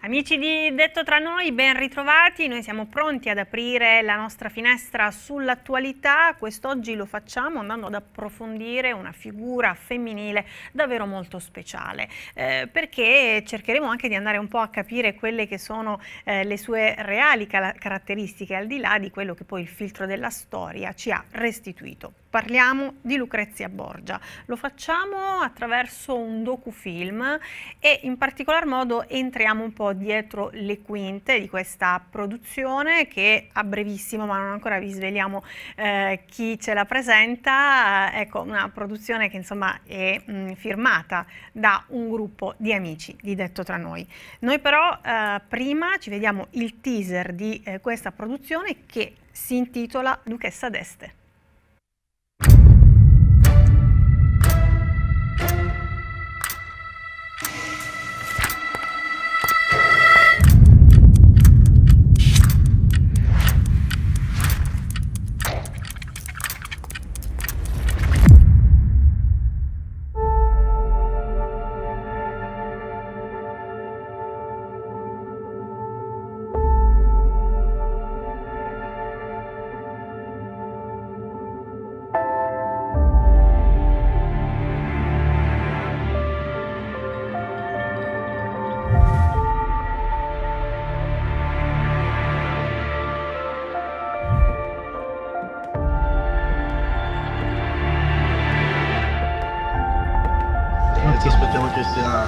Amici di Detto Tra Noi, ben ritrovati. Noi siamo pronti ad aprire la nostra finestra sull'attualità. Quest'oggi lo facciamo andando ad approfondire una figura femminile davvero molto speciale, eh, perché cercheremo anche di andare un po' a capire quelle che sono eh, le sue reali caratteristiche, al di là di quello che poi il filtro della storia ci ha restituito parliamo di Lucrezia Borgia. Lo facciamo attraverso un docufilm e in particolar modo entriamo un po' dietro le quinte di questa produzione che a brevissimo, ma non ancora vi sveliamo eh, chi ce la presenta, eh, ecco una produzione che insomma è mh, mm, firmata da un gruppo di amici di Detto Tra Noi. Noi però eh, prima ci vediamo il teaser di eh, questa produzione che si intitola Duchessa d'Este. Noi ci aspettiamo che sia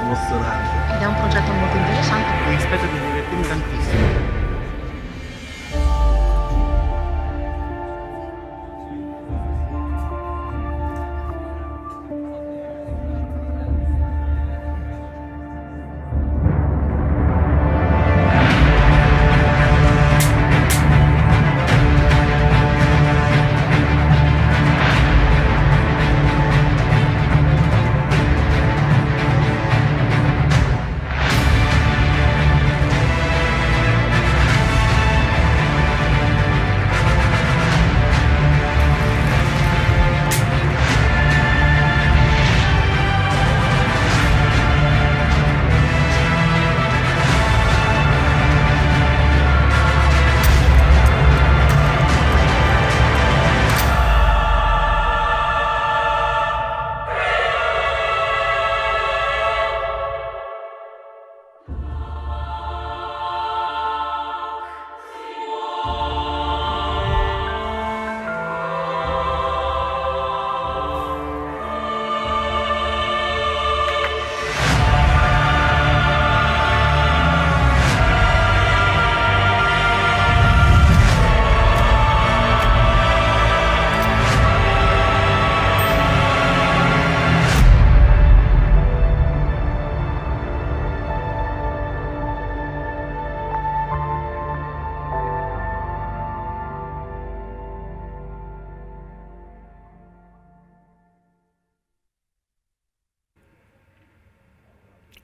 emozionante. Ed è un progetto molto interessante. Mi aspetto di divertirmi tantissimo.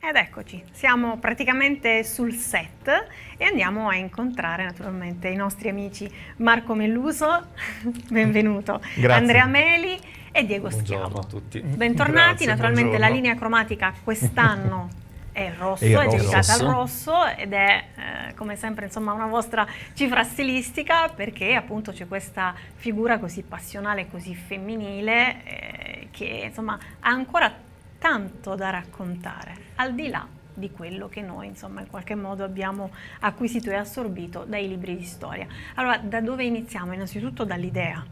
Ed eccoci, siamo praticamente sul set e andiamo a incontrare naturalmente i nostri amici Marco Melluso, benvenuto, Grazie. Andrea Meli e Diego Schiavo. Buongiorno a tutti. Bentornati, Grazie, naturalmente buongiorno. la linea cromatica quest'anno è rosso, è, rosso. è dedicata al rosso ed è eh, come sempre insomma una vostra cifra stilistica perché appunto c'è questa figura così passionale, così femminile eh, che insomma ha ancora tanto da raccontare, al di là di quello che noi insomma in qualche modo abbiamo acquisito e assorbito dai libri di storia. Allora da dove iniziamo? Innanzitutto dall'idea,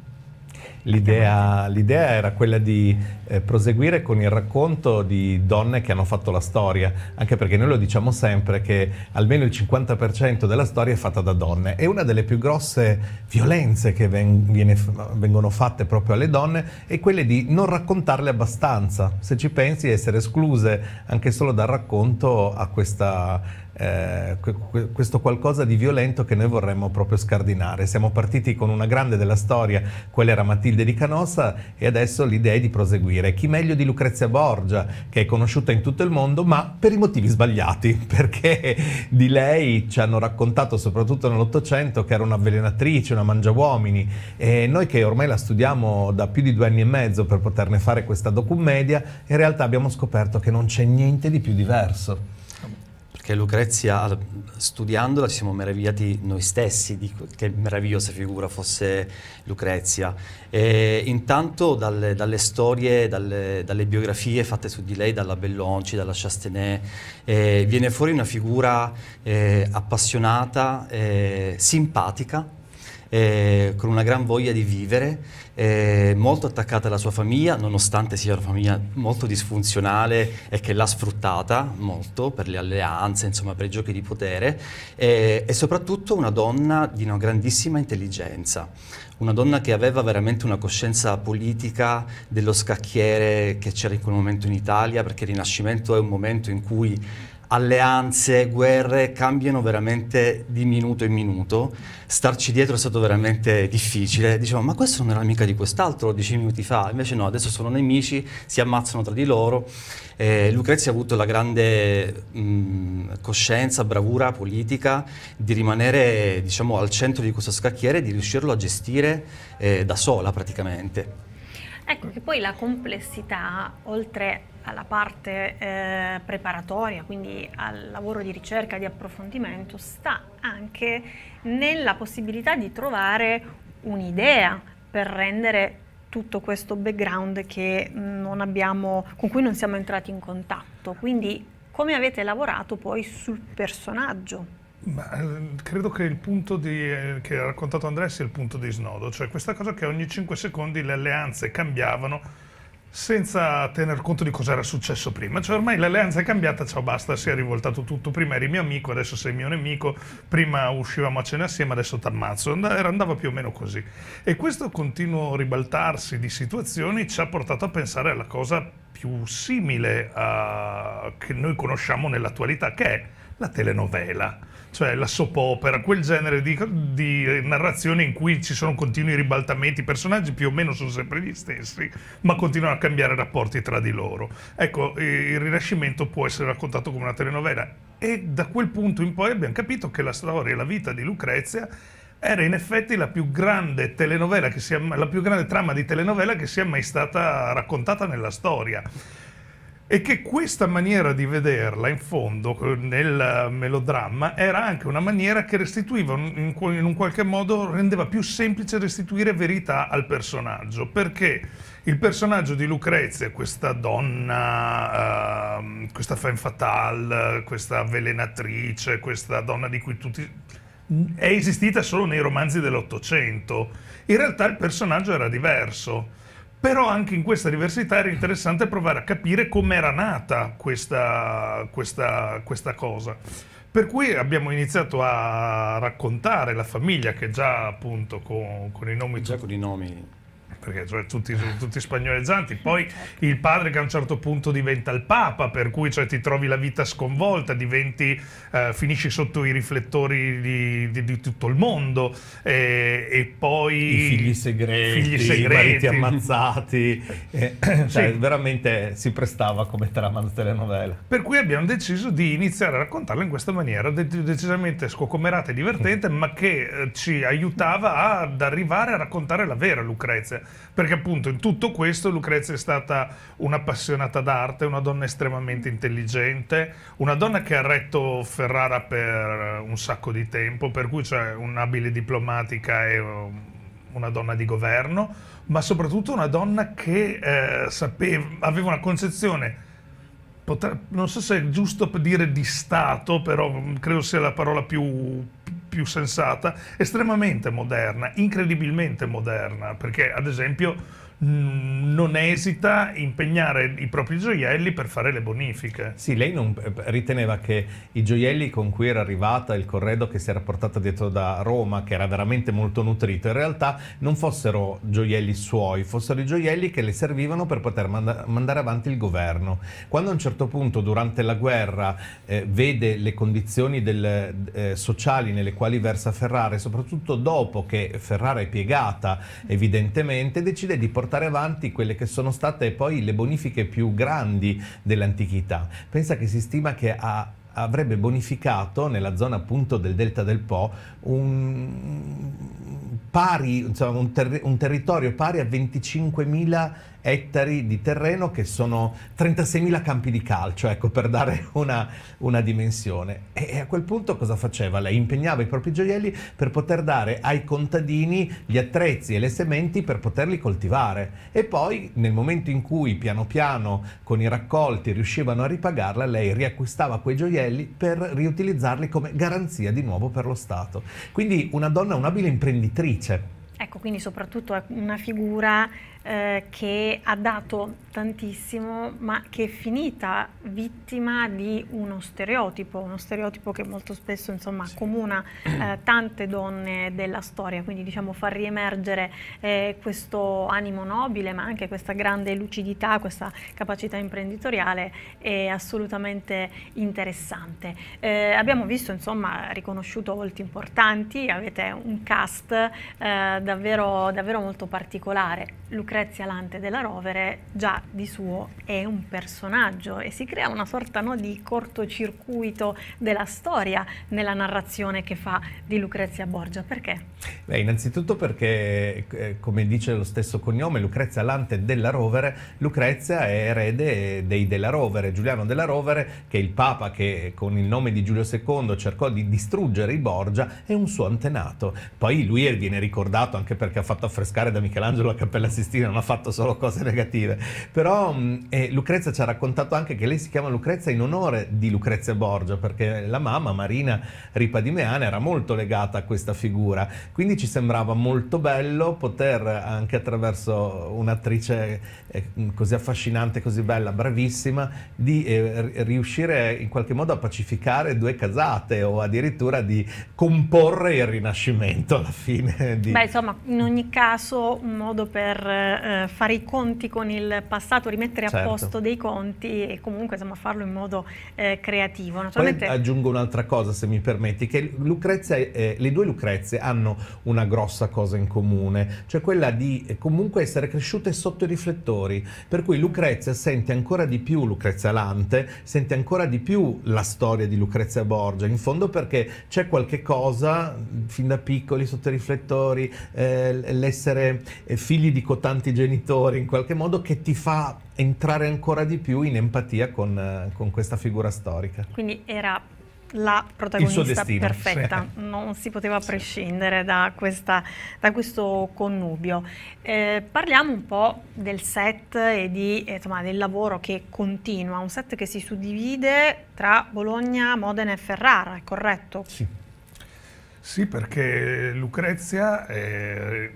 L'idea, l'idea, era quella di eh, proseguire con il racconto di donne che hanno fatto la storia, anche perché noi lo diciamo sempre che almeno il 50% della storia è fatta da donne e una delle più grosse violenze che ven- viene, vengono fatte proprio alle donne è quella di non raccontarle abbastanza, se ci pensi essere escluse anche solo dal racconto a questa eh, questo qualcosa di violento che noi vorremmo proprio scardinare. Siamo partiti con una grande della storia, quella era Matilde di Canossa, e adesso l'idea è di proseguire. Chi meglio di Lucrezia Borgia, che è conosciuta in tutto il mondo, ma per i motivi sbagliati, perché di lei ci hanno raccontato, soprattutto nell'Ottocento, che era un'avvelenatrice, una mangiauomini, e noi che ormai la studiamo da più di due anni e mezzo per poterne fare questa docummedia, in realtà abbiamo scoperto che non c'è niente di più diverso perché Lucrezia, studiandola, ci siamo meravigliati noi stessi di che meravigliosa figura fosse Lucrezia. E intanto dalle, dalle storie, dalle, dalle, biografie fatte su di lei, dalla Bellonci, dalla Chastenet, eh, viene fuori una figura eh, appassionata, eh, simpatica, eh, con una gran voglia di vivere, eh, molto attaccata alla sua famiglia, nonostante sia una famiglia molto disfunzionale e che l'ha sfruttata molto per le alleanze, insomma per i giochi di potere, eh, e soprattutto una donna di una grandissima intelligenza, una donna che aveva veramente una coscienza politica dello scacchiere che c'era in quel momento in Italia, perché il Rinascimento è un momento in cui alleanze, guerre cambiano veramente di minuto in minuto. Starci dietro è stato veramente difficile. Diciamo, ma questo non era mica di quest'altro dieci minuti fa. Invece no, adesso sono nemici, si ammazzano tra di loro. Eh, Lucrezia ha avuto la grande mh, coscienza, bravura politica di rimanere diciamo, al centro di questo scacchiere e di riuscirlo a gestire eh, da sola praticamente. Ecco che poi la complessità, oltre alla parte eh, preparatoria, quindi al lavoro di ricerca, di approfondimento, sta anche nella possibilità di trovare un'idea per rendere tutto questo background abbiamo, con cui non siamo entrati in contatto. Quindi come avete lavorato poi sul personaggio ma, eh, credo che il punto di, eh, che ha raccontato Andrea sia il punto di snodo, cioè questa cosa che ogni 5 secondi le alleanze cambiavano senza tener conto di cosa era successo prima. Cioè ormai l'alleanza è cambiata, ciao basta, si è rivoltato tutto. Prima eri mio amico, adesso sei mio nemico, prima uscivamo a cena assieme, adesso t'ammazzo. Andava più o meno così. E questo continuo ribaltarsi di situazioni ci ha portato a pensare alla cosa più simile a... che noi conosciamo nell'attualità, che è la telenovela, cioè la soap opera, quel genere di, di narrazione in cui ci sono continui ribaltamenti, i personaggi più o meno sono sempre gli stessi, ma continuano a cambiare rapporti tra di loro. Ecco, eh, il Rinascimento può essere raccontato come una telenovela e da quel punto in poi abbiamo capito che la storia e la vita di Lucrezia era in effetti la più grande telenovela che sia, la più grande trama di telenovela che sia mai stata raccontata nella storia e che questa maniera di vederla in fondo nel melodramma era anche una maniera che restituiva in un qualche modo rendeva più semplice restituire verità al personaggio perché il personaggio di Lucrezia, questa donna, uh, questa femme fatale, questa avvelenatrice, questa donna di cui tutti è esistita solo nei romanzi dell'Ottocento. In realtà il personaggio era diverso però anche in questa diversità era interessante provare a capire com'era nata questa, questa, questa cosa. Per cui abbiamo iniziato a raccontare la famiglia che già appunto con, con i nomi... Già con i nomi perché cioè, tutti, sono tutti spagnoleggianti. Poi il padre che a un certo punto diventa il papa, per cui cioè, ti trovi la vita sconvolta, diventi, eh, finisci sotto i riflettori di, di, di tutto il mondo. Eh, e poi... I figli segreti, figli segreti. i ammazzati. eh, cioè, sì. Veramente si prestava come trama di telenovela. Per cui abbiamo deciso di iniziare a raccontarla in questa maniera, decisamente scocomerata e divertente, ma che eh, ci aiutava ad arrivare a raccontare la vera Lucrezia perché appunto in tutto questo Lucrezia è stata un'appassionata d'arte, una donna estremamente intelligente, una donna che ha retto Ferrara per un sacco di tempo, per cui c'è un'abile diplomatica e um, una donna di governo, ma soprattutto una donna che eh, sapeva, aveva una concezione potre, non so se è giusto dire di Stato, però mm, credo sia la parola più, più sensata, estremamente moderna, incredibilmente moderna, perché ad esempio Mm, non esita a impegnare i propri gioielli per fare le bonifiche. Sì, lei non eh, riteneva che i gioielli con cui era arrivata il corredo che si era portata dietro da Roma, che era veramente molto nutrito, in realtà non fossero gioielli suoi, fossero i gioielli che le servivano per poter manda mandare avanti il governo. Quando a un certo punto durante la guerra eh, vede le condizioni del, eh, sociali nelle quali versa Ferrara, soprattutto dopo che Ferrara è piegata evidentemente, decide di portare portare avanti quelle che sono state poi le bonifiche più grandi dell'antichità. Pensa che si stima che a avrebbe bonificato nella zona appunto del delta del Po un, pari, insomma, un, ter un territorio pari a 25.000 ettari di terreno che sono 36.000 campi di calcio, ecco, per dare una, una dimensione. E, e a quel punto cosa faceva? Lei impegnava i propri gioielli per poter dare ai contadini gli attrezzi e le sementi per poterli coltivare. E poi nel momento in cui piano piano con i raccolti riuscivano a ripagarla, lei riacquistava quei gioielli per riutilizzarli come garanzia di nuovo per lo Stato. Quindi una donna un'abile imprenditrice. Ecco, quindi soprattutto una figura eh, che ha dato tantissimo, ma che è finita vittima di uno stereotipo, uno stereotipo che molto spesso insomma, comuna eh, tante donne della storia, quindi diciamo far riemergere eh, questo animo nobile, ma anche questa grande lucidità, questa capacità imprenditoriale è assolutamente interessante. Eh, abbiamo visto, insomma, riconosciuto volti importanti, avete un cast eh, davvero, davvero molto particolare. Lucrezia Lucrezia Lante della Rovere già di suo è un personaggio e si crea una sorta no, di cortocircuito della storia nella narrazione che fa di Lucrezia Borgia. Perché? Beh, innanzitutto perché, eh, come dice lo stesso cognome, Lucrezia Lante della Rovere, Lucrezia è erede dei della Rovere, Giuliano della Rovere, che è il Papa che con il nome di Giulio II cercò di distruggere i Borgia, è un suo antenato. Poi lui viene ricordato anche perché ha fatto affrescare da Michelangelo la Cappella Sistina non ha fatto solo cose negative. Però mm, eh, Lucrezia ci ha raccontato anche che lei si chiama Lucrezia in onore di Lucrezia Borgia, perché la mamma, Marina Ripa di Meana era molto legata a questa figura. Quindi ci sembrava molto bello poter, anche attraverso un'attrice eh, mm, così affascinante, così bella, bravissima, di eh, riuscire in qualche modo a pacificare due casate o addirittura di comporre il rinascimento alla fine. Di... Beh, insomma, in ogni caso un modo per eh, eh, fare i conti con il passato, rimettere certo. a posto dei conti e comunque insomma, farlo in modo eh, creativo. Naturalmente... Poi aggiungo un'altra cosa se mi permetti, che Lucrezia, eh, le due Lucrezie hanno una grossa cosa in comune, cioè quella di eh, comunque essere cresciute sotto i riflettori, per cui Lucrezia sente ancora di più, Lucrezia Lante, sente ancora di più la storia di Lucrezia Borgia, in fondo perché c'è qualche cosa fin da piccoli sotto i riflettori, eh, l'essere eh, figli di cotanti tanti genitori in qualche modo che ti fa entrare ancora di più in empatia con, eh, con questa figura storica. Quindi era la protagonista perfetta, sì. non si poteva prescindere da, questa, da questo connubio. Eh, parliamo un po' del set e di, eh, insomma, del lavoro che continua, un set che si suddivide tra Bologna, Modena e Ferrara, è corretto? Sì, sì perché Lucrezia... È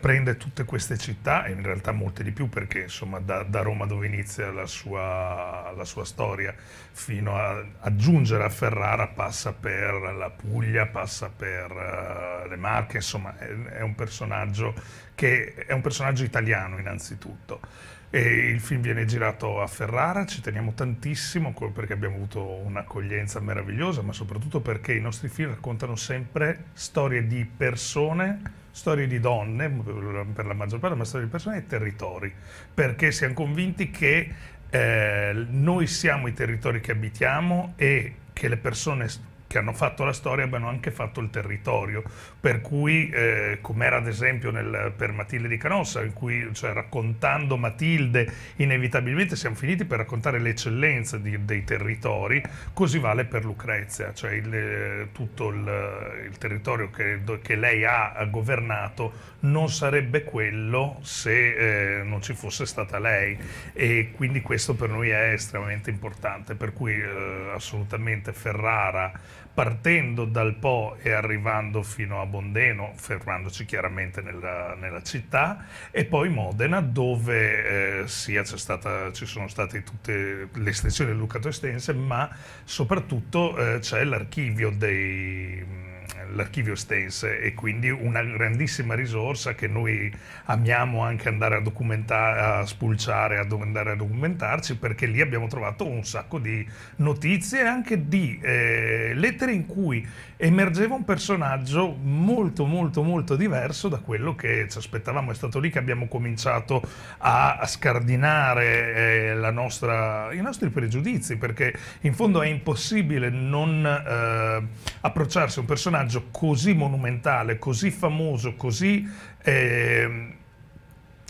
prende tutte queste città e in realtà molte di più perché insomma da, da Roma dove inizia la sua, la sua storia fino a, a giungere a Ferrara passa per la Puglia, passa per uh, le Marche, insomma è, è, un personaggio che è un personaggio italiano innanzitutto. E il film viene girato a Ferrara, ci teniamo tantissimo perché abbiamo avuto un'accoglienza meravigliosa, ma soprattutto perché i nostri film raccontano sempre storie di persone storie di donne, per la maggior parte, ma storie di persone e territori, perché siamo convinti che eh, noi siamo i territori che abitiamo e che le persone che hanno fatto la storia abbiano anche fatto il territorio, per cui eh, era ad esempio nel, per Matilde di Canossa, in cui cioè, raccontando Matilde inevitabilmente siamo finiti per raccontare l'eccellenza di, dei territori, così vale per Lucrezia, cioè il, tutto il, il territorio che, che, lei ha governato non sarebbe quello se eh, non ci fosse stata lei e quindi questo per noi è estremamente importante, per cui eh, assolutamente Ferrara partendo dal Po e arrivando fino a Bondeno, fermandoci chiaramente nella, nella città, e poi Modena, dove eh, sia stata, ci sono state tutte le estensioni del Lucato Estense, ma soprattutto eh, c'è l'archivio dei l'archivio Stense e quindi una grandissima risorsa che noi amiamo anche andare a documentare, a spulciare, ad andare a documentarci perché lì abbiamo trovato un sacco di notizie e anche di eh, lettere in cui emergeva un personaggio molto molto molto diverso da quello che ci aspettavamo. È stato lì che abbiamo cominciato a, a scardinare eh, nostra, i nostri pregiudizi perché in fondo è impossibile non eh, approcciarsi a un personaggio personaggio così monumentale, così famoso, così eh,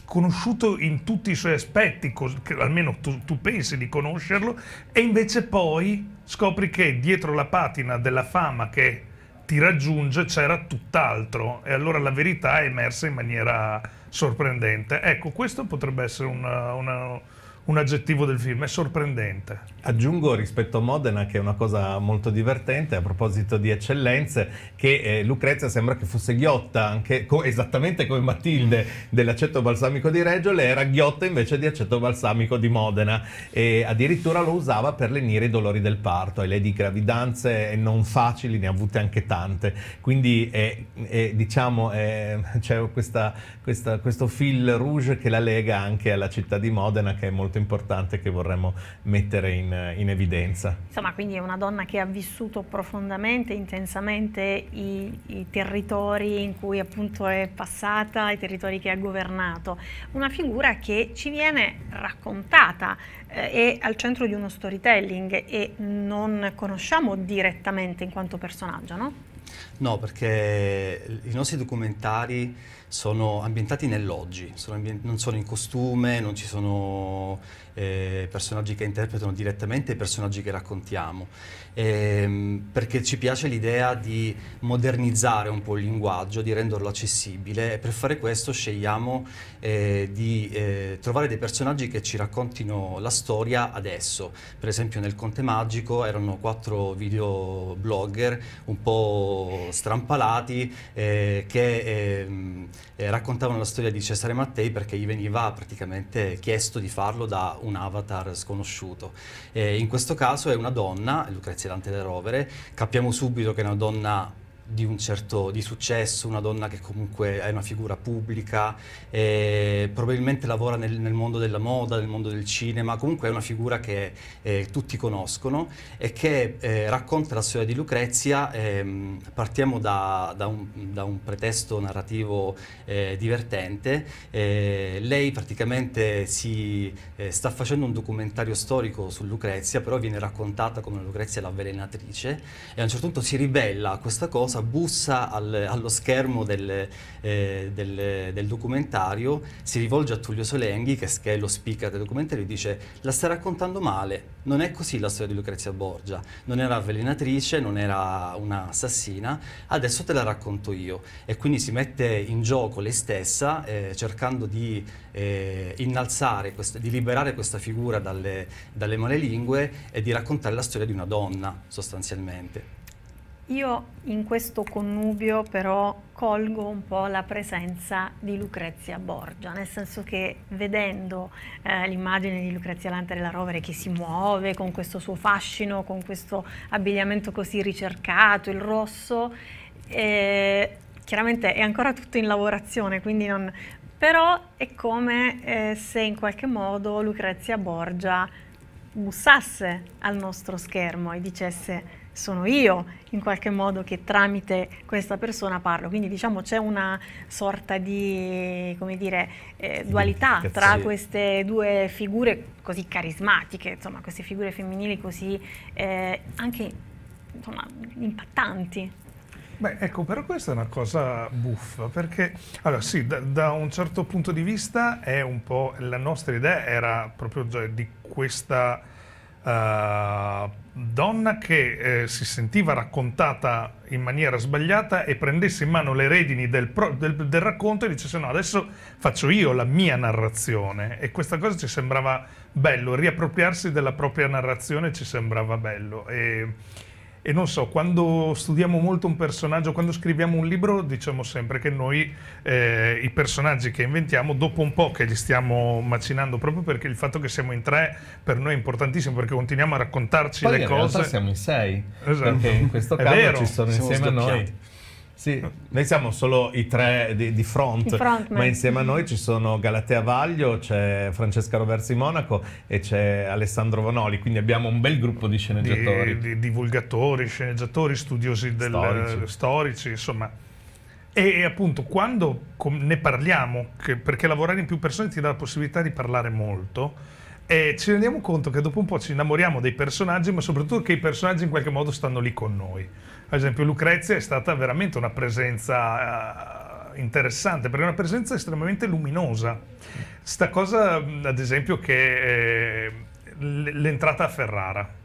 conosciuto in tutti i suoi aspetti, che almeno tu, tu pensi di conoscerlo, e invece poi scopri che dietro la patina della fama che ti raggiunge c'era tutt'altro e allora la verità è emersa in maniera sorprendente. Ecco, questo potrebbe essere una, una un aggettivo del film, è sorprendente. Aggiungo rispetto a Modena che è una cosa molto divertente a proposito di eccellenze, che eh, Lucrezia sembra che fosse ghiotta, anche co esattamente come Matilde dell'aceto balsamico di Reggio, era ghiotta invece di aceto balsamico di Modena e addirittura lo usava per lenire i dolori del parto e lei di gravidanze non facili ne ha avute anche tante, quindi è, eh, diciamo c'è questa, questa, questo fil rouge che la lega anche alla città di Modena che è molto molto importante che vorremmo mettere in, in evidenza. Insomma, quindi è una donna che ha vissuto profondamente, intensamente i, i territori in cui appunto è passata, i territori che ha governato. Una figura che ci viene raccontata è eh, al centro di uno storytelling e non conosciamo direttamente in quanto personaggio, no? No, perché i nostri documentari sono ambientati nell'oggi, sono ambient non sono in costume, non ci sono eh, personaggi che interpretano direttamente i personaggi che raccontiamo, ehm, perché ci piace l'idea di modernizzare un po' il linguaggio, di renderlo accessibile e per fare questo scegliamo eh, di eh, trovare dei personaggi che ci raccontino la storia adesso, per esempio nel Conte Magico erano quattro videoblogger un po' strampalati eh, che ehm, eh, raccontavano la storia di Cesare Mattei perché gli veniva praticamente chiesto di farlo da un avatar sconosciuto. Eh, in questo caso è una donna, Lucrezia Dante de Rovere, capiamo subito che è una donna di un certo di successo, una donna che comunque è una figura pubblica, eh, probabilmente lavora nel, nel, mondo della moda, nel mondo del cinema, comunque è una figura che eh, tutti conoscono e che eh, racconta la storia di Lucrezia. Ehm, partiamo da, da, un, da, un, pretesto narrativo eh, divertente. Eh, lei praticamente si eh, sta facendo un documentario storico su Lucrezia, però viene raccontata come Lucrezia l'avvelenatrice e a un certo punto si ribella a questa cosa Monza bussa al, allo schermo del, eh, del, del, documentario, si rivolge a Tullio Solenghi, che, che, è lo speaker del documentario, e dice la stai raccontando male, non è così la storia di Lucrezia Borgia, non era avvelenatrice, non era un'assassina, adesso te la racconto io. E quindi si mette in gioco lei stessa, eh, cercando di eh, innalzare, questa, di liberare questa figura dalle, dalle lingue e di raccontare la storia di una donna, sostanzialmente. Io in questo connubio però colgo un po' la presenza di Lucrezia Borgia, nel senso che vedendo eh, l'immagine di Lucrezia Lante della Rovere che si muove con questo suo fascino, con questo abbigliamento così ricercato, il rosso, eh, chiaramente è ancora tutto in lavorazione, quindi non... però è come eh, se in qualche modo Lucrezia Borgia bussasse al nostro schermo e dicesse sono io in qualche modo che tramite questa persona parlo. Quindi diciamo c'è una sorta di dire, eh, dualità tra queste due figure così carismatiche, insomma queste figure femminili così eh, anche insomma, impattanti. Beh, ecco, però questa è una cosa buffa, perché, allora sì, da, da, un certo punto di vista è un po', la nostra idea era proprio di questa eh, donna che eh, si sentiva raccontata in maniera sbagliata e prendesse in mano le redini del, pro, del, del, racconto e dicesse no, adesso faccio io la mia narrazione e questa cosa ci sembrava bello, riappropriarsi della propria narrazione ci sembrava bello e, e non so, quando studiamo molto un personaggio, quando scriviamo un libro, diciamo sempre che noi eh, i personaggi che inventiamo, dopo un po' che li stiamo macinando, proprio perché il fatto che siamo in tre per noi è importantissimo, perché continuiamo a raccontarci Poi le in cose. Poi siamo in sei, esatto. perché in questo caso ci sono siamo insieme a noi sì, noi siamo solo i tre di, di front, ma insieme a noi ci sono Galatea Vaglio, c'è Francesca Roversi Monaco e c'è Alessandro Vanoli, quindi abbiamo un bel gruppo di sceneggiatori. Di, di divulgatori, sceneggiatori, studiosi del, storici. storici, insomma. E, e appunto quando ne parliamo, che, perché lavorare in più persone ti dà la possibilità di parlare molto, e ci rendiamo conto che dopo un po' ci innamoriamo dei personaggi, ma soprattutto che i personaggi in qualche modo stanno lì con noi. Ad esempio, Lucrezia è stata veramente una presenza eh, interessante perché è una presenza estremamente luminosa. Sta cosa, ad esempio, che eh, l'entrata a Ferrara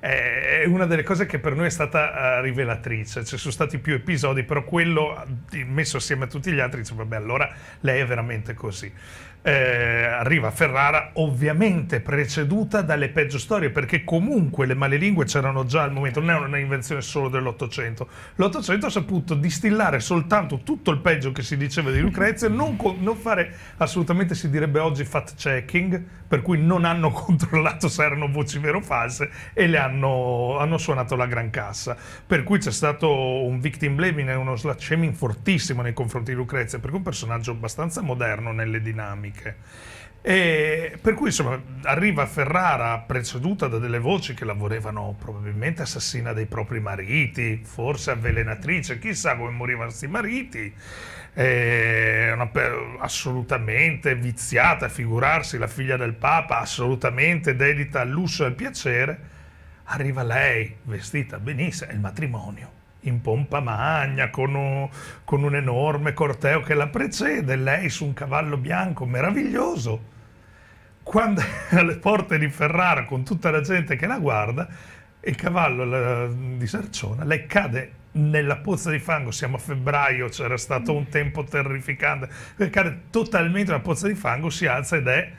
è una delle cose che per noi è stata eh, rivelatrice. Ci sono stati più episodi, però quello messo assieme a tutti gli altri dice: vabbè, allora lei è veramente così eh, arriva a Ferrara ovviamente preceduta dalle peggio storie perché comunque le malelingue c'erano già al momento, non è un'invenzione solo dell'Ottocento. L'Ottocento ha saputo distillare soltanto tutto il peggio che si diceva di Lucrezia, non, non fare assolutamente, si direbbe oggi, fact checking, per cui non hanno controllato se erano voci vere o false e le hanno, hanno suonato la gran cassa. Per cui c'è stato un victim blaming e uno slut shaming fortissimo nei confronti di Lucrezia, perché è un personaggio abbastanza moderno nelle dinamiche anche. E per cui insomma arriva Ferrara preceduta da delle voci che la volevano probabilmente assassina dei propri mariti, forse avvelenatrice, chissà come morivano questi mariti, è una, assolutamente viziata, figurarsi la figlia del Papa, assolutamente dedita al lusso e al piacere, arriva lei vestita benissimo, è il matrimonio in pompa magna, con un, con un enorme corteo che la precede, lei su un cavallo bianco meraviglioso. Quando è alle porte di Ferrara, con tutta la gente che la guarda, il cavallo la, di Sarciona, le cade nella pozza di fango, siamo a febbraio, c'era stato un tempo terrificante, Le cade totalmente nella pozza di fango, si alza ed è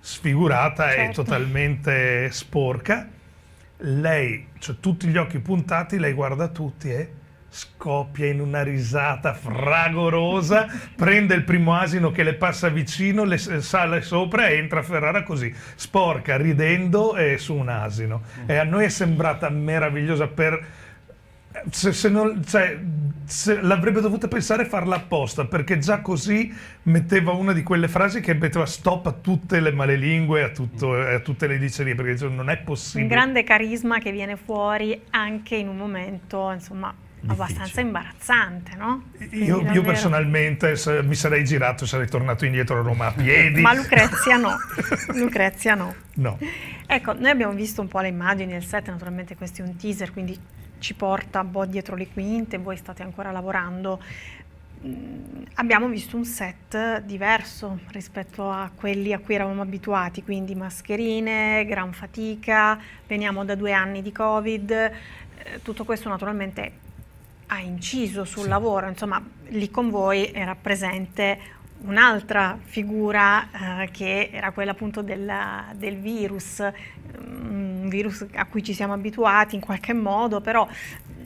sfigurata certo. e totalmente sporca lei, cioè tutti gli occhi puntati, lei guarda tutti e scoppia in una risata fragorosa, prende il primo asino che le passa vicino, le sale sopra e entra a Ferrara così, sporca, ridendo e su un asino. Mm. E a noi è sembrata meravigliosa per se, se non, cioè, l'avrebbe dovuta pensare farla apposta perché già così metteva una di quelle frasi che metteva stop a tutte le malelingue, a, tutto, mm. eh, a tutte le dicerie perché cioè, non è possibile. Un grande carisma che viene fuori anche in un momento insomma Difficile. abbastanza imbarazzante, no? Io, io personalmente se, mi sarei girato, e sarei tornato indietro a Roma a piedi. Ma Lucrezia no, Lucrezia no. no. Ecco, noi abbiamo visto un po' le immagini del set, naturalmente questo è un teaser, quindi ci porta un po' dietro le quinte, voi state ancora lavorando. Mm, abbiamo visto un set diverso rispetto a quelli a cui eravamo abituati, quindi mascherine, gran fatica, veniamo da due anni di Covid, eh, tutto questo naturalmente ha inciso sul sì. lavoro, insomma lì con voi era presente un'altra figura eh, che era quella appunto della, del virus, mm, un virus a cui ci siamo abituati in qualche modo, però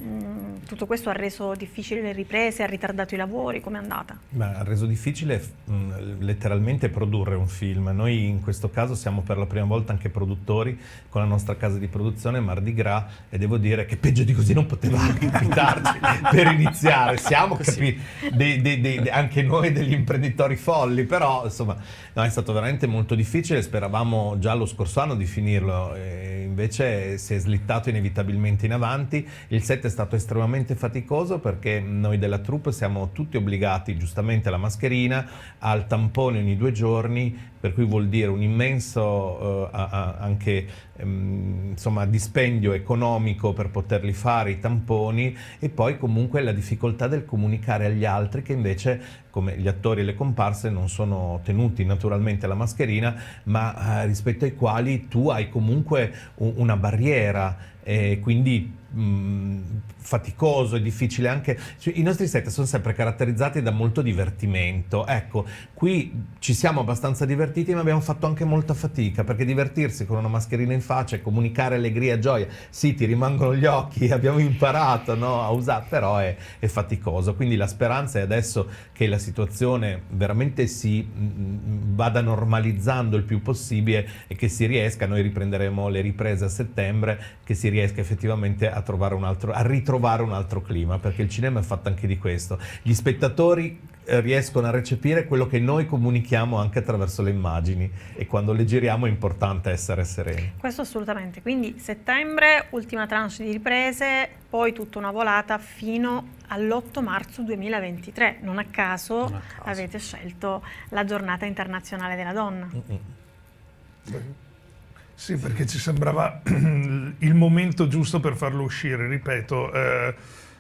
Mm, tutto questo ha reso difficile le riprese, ha ritardato i lavori, com'è andata? Ma ha reso difficile mh, mm, letteralmente produrre un film. Noi in questo caso siamo per la prima volta anche produttori con la nostra casa di produzione Mardi Gras e devo dire che peggio di così non poteva capitarci per iniziare. Siamo capi- dei, dei, dei, anche noi degli imprenditori folli, però insomma no, è stato veramente molto difficile, speravamo già lo scorso anno di finirlo. Eh, invece si è slittato inevitabilmente in avanti. Il set è stato estremamente faticoso perché noi della troupe siamo tutti obbligati giustamente alla mascherina, al tampone ogni due giorni, per cui vuol dire un immenso eh, anche, ehm, insomma, dispendio economico per poterli fare, i tamponi, e poi comunque la difficoltà del comunicare agli altri che invece come gli attori e le comparse non sono tenuti naturalmente alla mascherina, ma eh, rispetto ai quali tu hai comunque una barriera, e quindi mh, mhmm, faticoso, è difficile anche... Cioè, I nostri set sono sempre caratterizzati da molto divertimento. Ecco, qui ci siamo abbastanza divertiti ma abbiamo fatto anche molta fatica perché divertirsi con una mascherina in faccia e comunicare allegria e gioia, sì ti rimangono gli occhi, abbiamo imparato no, a usare, però è, è faticoso. Quindi la speranza è adesso che la situazione veramente si mm, mm, vada normalizzando il più possibile e che si riesca, noi riprenderemo le riprese a settembre, che si riesca effettivamente a trovare un altro, a ritrovare trovare un altro clima, perché il cinema è fatto anche di questo. Gli spettatori eh, riescono a recepire quello che noi comunichiamo anche attraverso le immagini e quando le giriamo è importante essere sereni. Questo assolutamente, quindi settembre, ultima tranche di riprese, poi tutta una volata fino all'8 marzo 2023. Non a caso, non a caso. avete scelto la giornata internazionale della donna. Mm -mm. Sì, perché ci sembrava il momento giusto per farlo uscire, ripeto. Eh,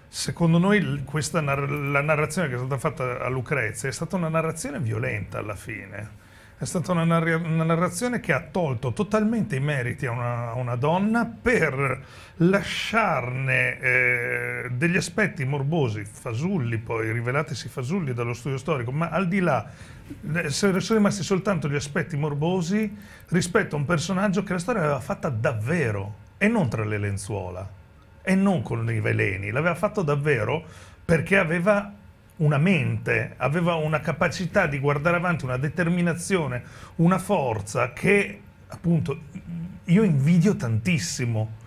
secondo noi questa, la narrazione che è stata fatta a Lucrezia è stata una narrazione violenta alla fine è stata una, narra una, narrazione che ha tolto totalmente i meriti a una, a una donna per lasciarne eh, degli aspetti morbosi, fasulli poi, rivelatesi fasulli dallo studio storico, ma al di là eh, sono rimasti soltanto gli aspetti morbosi rispetto a un personaggio che la storia aveva fatta davvero e non tra le lenzuola e non con i veleni, l'aveva fatto davvero perché aveva una mente, aveva una capacità di guardare avanti, una determinazione, una forza che appunto io invidio tantissimo.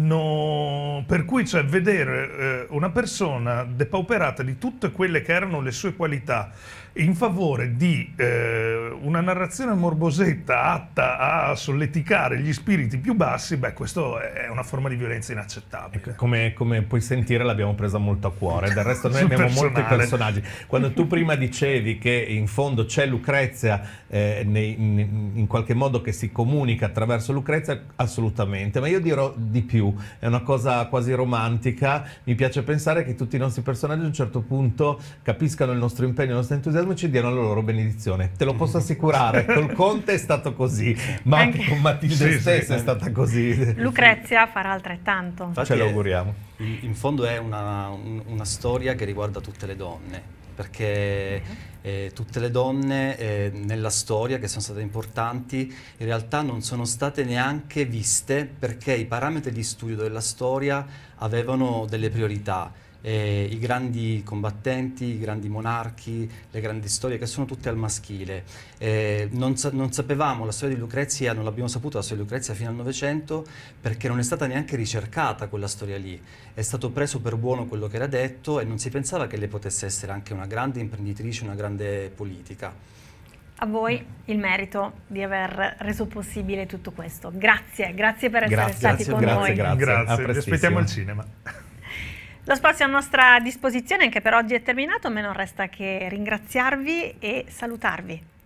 No, per cui cioè, vedere eh, una persona depauperata di tutte quelle che erano le sue qualità in favore di eh, una narrazione morbosetta atta a solleticare gli spiriti più bassi, beh, questo è una forma di violenza inaccettabile. Come, come puoi sentire l'abbiamo presa molto a cuore, del resto noi abbiamo molti personaggi. Quando tu prima dicevi che in fondo c'è Lucrezia, eh, nei, in qualche modo che si comunica attraverso Lucrezia, assolutamente, ma io dirò di più, è una cosa quasi romantica, mi piace pensare che tutti i nostri personaggi a un certo punto capiscano il nostro impegno, il nostro entusiasmo, entusiasmo ci diano la loro benedizione. Te lo posso assicurare, col Conte è stato così, ma anche, con Matilde sì, stessa sì, è stata così. Lucrezia farà altrettanto. Infatti Ce eh, l'auguriamo. In, in fondo è una, un, una storia che riguarda tutte le donne, perché mhm. eh, tutte le donne eh, nella storia che sono state importanti in realtà non sono state neanche viste perché i parametri di studio della storia avevano delle priorità eh, i grandi combattenti, i grandi monarchi, le grandi storie che sono tutte al maschile. Eh, non, sa non, sapevamo la storia di Lucrezia, non l'abbiamo saputa la storia di Lucrezia fino al Novecento perché non è stata neanche ricercata quella storia lì. È stato preso per buono quello che era detto e non si pensava che lei potesse essere anche una grande imprenditrice, una grande politica. A voi il merito di aver reso possibile tutto questo. Grazie, grazie per essere grazie, stati grazie, con grazie, noi. Grazie, grazie. Aspettiamo il cinema. Lo spazio a nostra disposizione anche per oggi è terminato, me non resta che ringraziarvi e salutarvi.